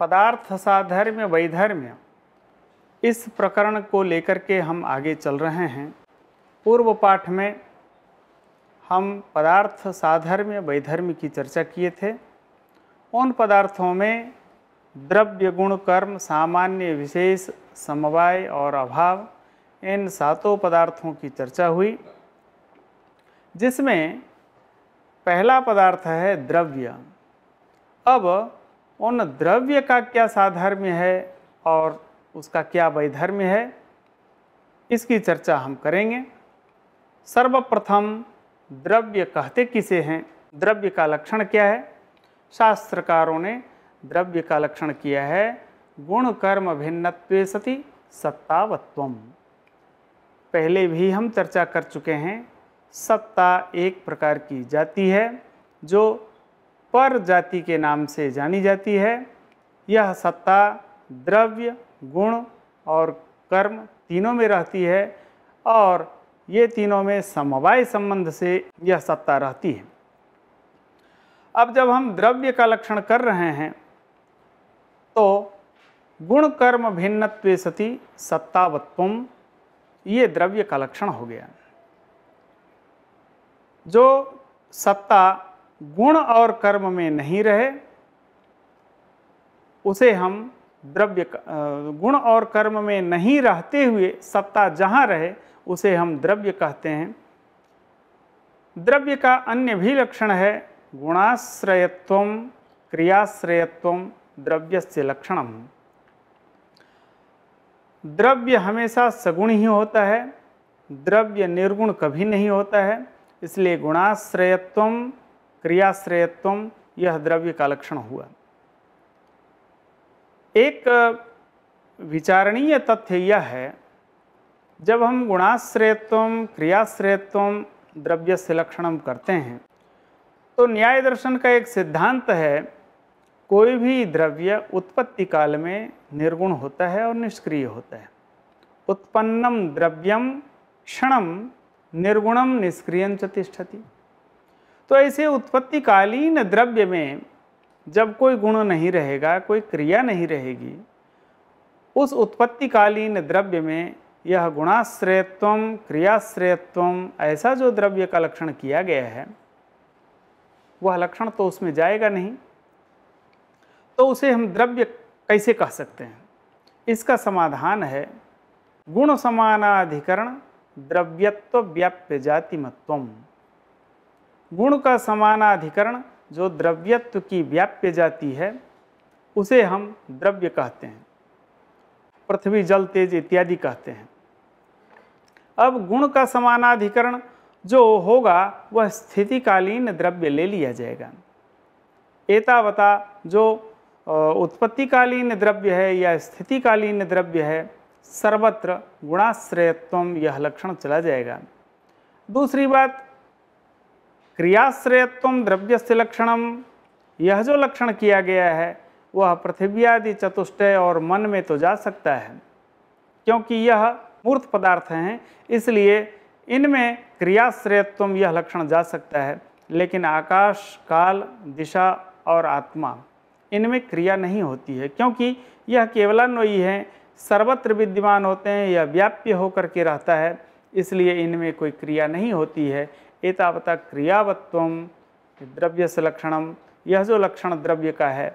पदार्थ साधर्म्य वैधर्म्य इस प्रकरण को लेकर के हम आगे चल रहे हैं पूर्व पाठ में हम पदार्थ साधर्म्य वैधर्म्य की चर्चा किए थे उन पदार्थों में द्रव्य गुण कर्म सामान्य विशेष समवाय और अभाव इन सातों पदार्थों की चर्चा हुई जिसमें पहला पदार्थ है द्रव्य अब उन द्रव्य का क्या साधर्म्य है और उसका क्या वैधर्म्य है इसकी चर्चा हम करेंगे सर्वप्रथम द्रव्य कहते किसे हैं द्रव्य का लक्षण क्या है शास्त्रकारों ने द्रव्य का लक्षण किया है गुण कर्म भिन्नत्व सती सत्तावत्व पहले भी हम चर्चा कर चुके हैं सत्ता एक प्रकार की जाति है जो पर जाति के नाम से जानी जाती है यह सत्ता द्रव्य गुण और कर्म तीनों में रहती है और ये तीनों में समवाय संबंध से यह सत्ता रहती है अब जब हम द्रव्य का लक्षण कर रहे हैं तो गुण कर्म भिन्न सती सत्तावत्वम ये द्रव्य का लक्षण हो गया जो सत्ता गुण और कर्म में नहीं रहे उसे हम द्रव्य गुण और कर्म में नहीं रहते हुए सत्ता जहाँ रहे उसे हम द्रव्य कहते हैं द्रव्य का अन्य भी लक्षण है गुणाश्रयत्व क्रियाश्रयत्व द्रव्य से लक्षण द्रव्य हमेशा सगुण ही होता है द्रव्य निर्गुण कभी नहीं होता है इसलिए गुणाश्रयत्व क्रियाश्रयत्व यह द्रव्य का लक्षण हुआ एक विचारणीय तथ्य यह है जब हम गुणाश्रयत्व क्रियाश्रयत्व द्रव्य से लक्षणम करते हैं तो न्याय दर्शन का एक सिद्धांत है कोई भी द्रव्य उत्पत्ति काल में निर्गुण होता है और निष्क्रिय होता है उत्पन्नम द्रव्यम क्षणम निर्गुणम निष्क्रियम चतिष्ठती तो ऐसे उत्पत्तिकालीन द्रव्य में जब कोई गुण नहीं रहेगा कोई क्रिया नहीं रहेगी उस उत्पत्तिकालीन द्रव्य में यह गुणाश्रयत्व क्रियाश्रयत्व ऐसा जो द्रव्य का लक्षण किया गया है वह लक्षण तो उसमें जाएगा नहीं तो उसे हम द्रव्य कैसे कह सकते हैं इसका समाधान है गुण समानाधिकरण द्रव्यत्व व्याप्य जातिमत्वम गुण का समानाधिकरण जो द्रव्यत्व की व्याप्य जाती है उसे हम द्रव्य कहते हैं पृथ्वी जल तेज इत्यादि कहते हैं अब गुण का समानाधिकरण जो होगा वह स्थितिकालीन द्रव्य ले लिया जाएगा एतावता जो उत्पत्तिकालीन द्रव्य है या स्थितिकालीन द्रव्य है सर्वत्र गुणाश्रयत्व यह लक्षण चला जाएगा दूसरी बात क्रियाश्रयत्व द्रव्य से लक्षणम यह जो लक्षण किया गया है वह पृथ्वी आदि चतुष्टय और मन में तो जा सकता है क्योंकि यह मूर्त पदार्थ हैं इसलिए इनमें क्रियाश्रयत्व यह लक्षण जा सकता है लेकिन आकाश काल दिशा और आत्मा इनमें क्रिया नहीं होती है क्योंकि यह केवलान्वयी है सर्वत्र विद्यमान होते हैं यह व्याप्य होकर के रहता है इसलिए इनमें कोई क्रिया नहीं होती है एतावता क्रियावत्व द्रव्य से लक्षणम यह जो लक्षण द्रव्य का है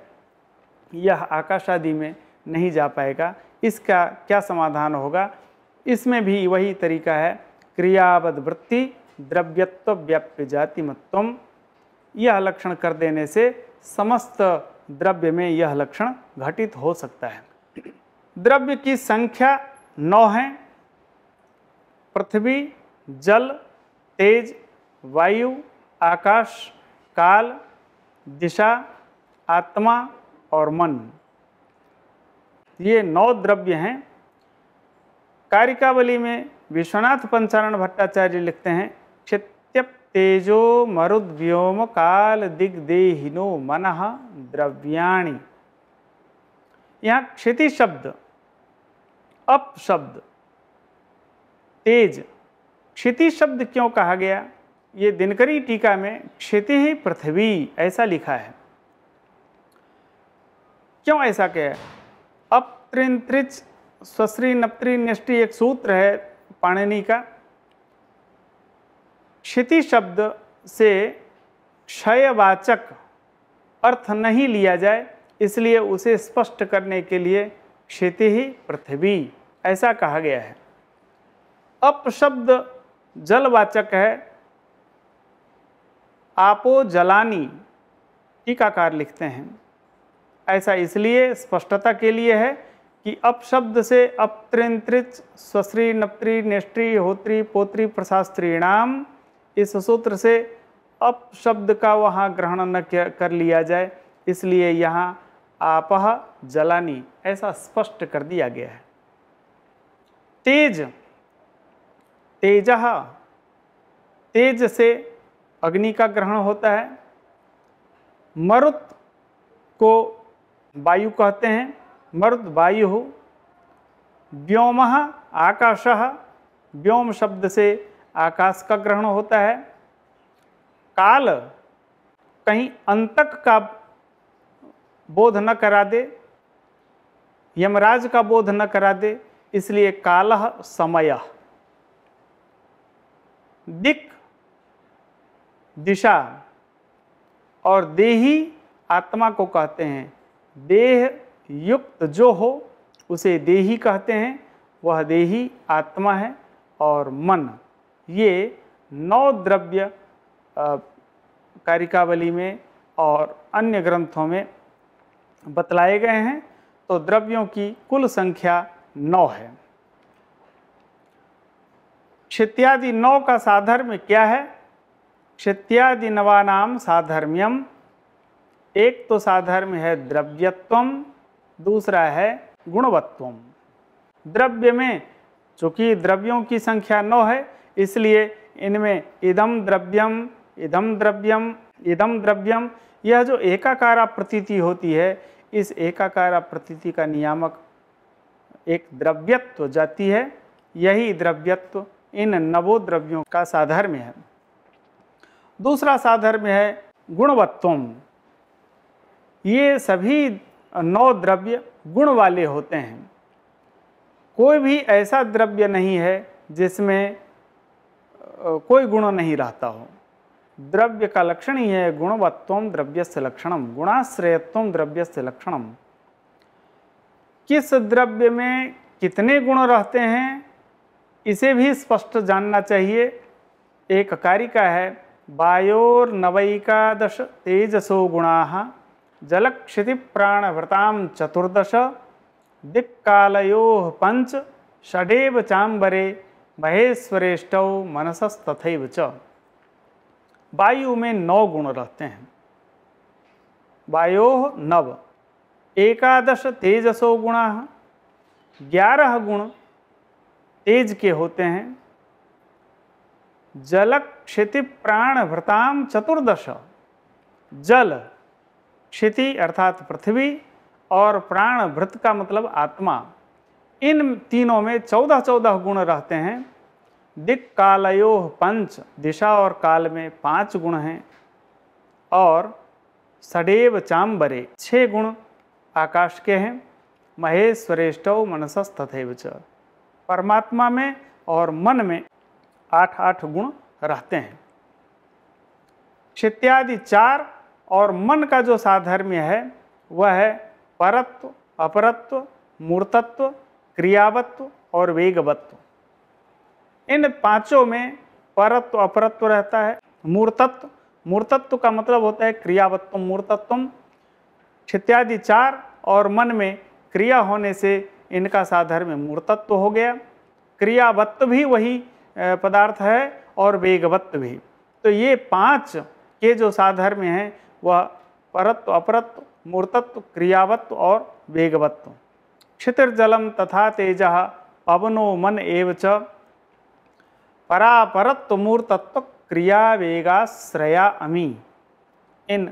यह आकाश आदि में नहीं जा पाएगा इसका क्या समाधान होगा इसमें भी वही तरीका है क्रियावद वृत्ति द्रव्यत्व व्याप्य जातिमत्व यह लक्षण कर देने से समस्त द्रव्य में यह लक्षण घटित हो सकता है द्रव्य की संख्या नौ है पृथ्वी जल तेज वायु आकाश काल दिशा आत्मा और मन ये नौ द्रव्य हैं कारिकावली में विश्वनाथ पंचारण भट्टाचार्य लिखते हैं क्षित्यप तेजो मरुद व्योम काल दिग्देहिनो मन द्रव्याणी यहाँ क्षिति शब्द अप शब्द तेज क्षिति शब्द क्यों कहा गया ये दिनकरी टीका में क्षेत्र ही पृथ्वी ऐसा लिखा है क्यों ऐसा क्या है अपत्रिंत्रिच स्वश्री नपत्री नष्टि एक सूत्र है पाणिनि का क्षिति शब्द से क्षयवाचक अर्थ नहीं लिया जाए इसलिए उसे स्पष्ट करने के लिए क्षिति ही पृथ्वी ऐसा कहा गया है अपशब्द जलवाचक है आपो जलानी टीकाकार लिखते हैं ऐसा इसलिए स्पष्टता के लिए है कि अपशब्द से अपत्रिंत्रिच स्वश्री नपत्री नेष्ट्री होत्री पोत्री प्रशास्त्री नाम इस सूत्र से अप शब्द का वहाँ ग्रहण न कर लिया जाए इसलिए यहाँ आपह जलानी ऐसा स्पष्ट कर दिया गया है तेज तेज तेज से अग्नि का ग्रहण होता है मरुत को वायु कहते हैं मरुत वायु व्योम आकाश व्योम शब्द से आकाश का ग्रहण होता है काल कहीं अंतक का बोध न करा दे यमराज का बोध न करा दे इसलिए काल समय दिक दिशा और देही आत्मा को कहते हैं देह युक्त जो हो उसे देही कहते हैं वह देही आत्मा है और मन ये नौ द्रव्य कारिकावली में और अन्य ग्रंथों में बतलाए गए हैं तो द्रव्यों की कुल संख्या नौ है क्षित्यादि नौ का साधर्म क्या है क्षित्यादिनवानाम साधर्म्यम एक तो साधर्म है द्रव्यत्वम दूसरा है गुणवत्वम द्रव्य में चूँकि द्रव्यों की संख्या नौ है इसलिए इनमें इदम द्रव्यम इदम द्रव्यम इदम द्रव्यम यह जो एकाकारा प्रतीति होती है इस एकाकारा प्रतीति का नियामक एक द्रव्यत्व जाती है यही द्रव्यत्व इन नवो द्रव्यों का साधर्म्य है दूसरा साधर्म है गुणवत्वम ये सभी नौ द्रव्य गुण वाले होते हैं कोई भी ऐसा द्रव्य नहीं है जिसमें कोई गुण नहीं रहता हो द्रव्य का लक्षण ही है गुणवत्वम द्रव्य से लक्षणम गुणाश्रयत्वम द्रव्य से लक्षणम किस द्रव्य में कितने गुण रहते हैं इसे भी स्पष्ट जानना चाहिए एक कारिका है वायोर्नवैकादश तेजसो गुणा जलक्षितिप्राणभृता चतुर्दश दिक्कालो पंच षडेव चांबरे महेश्वरेष्ट मनसस्तथैव च वायु में नौ गुण रहते हैं वायो नव एकादश तेजसो गुणा ग्यारह गुण तेज के होते हैं जलक क्षिति प्राण भ्रताम चतुर्दश जल क्षिति अर्थात पृथ्वी और प्राण भ्रत का मतलब आत्मा इन तीनों में चौदह चौदह गुण रहते हैं दिक कालयो पंच दिशा और काल में पांच गुण हैं और सडेव चाम्बरे छह गुण आकाश के हैं महेश श्रेष्ठव मनसस परमात्मा में और मन में आठ आठ गुण रहते हैं क्षित्यादि चार और मन का जो साधर्म्य है वह है परत्व अपरत्व मूर्तत्व क्रियावत्व और वेगवत्व इन पांचों में परत्व अपरत्व रहता है मूर्तत्व मूर्तत्व का मतलब होता है क्रियावत्व मूर्तत्व क्षित्यादि चार और मन में क्रिया होने से इनका साधर्म्य मूर्तत्व हो गया क्रियावत्व भी वही पदार्थ है और वेगवत्त भी तो ये पांच के जो साधर्म हैं वह परत्व अपरत्व मूर्तत्व क्रियावत्व और वेगवत्व क्षितिर जलम तथा तेज पवनो मन एव परापरत्व मूर्तत्व क्रिया वेगाश्रया अमी इन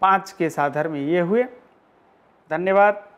पांच के साधर्म ये हुए धन्यवाद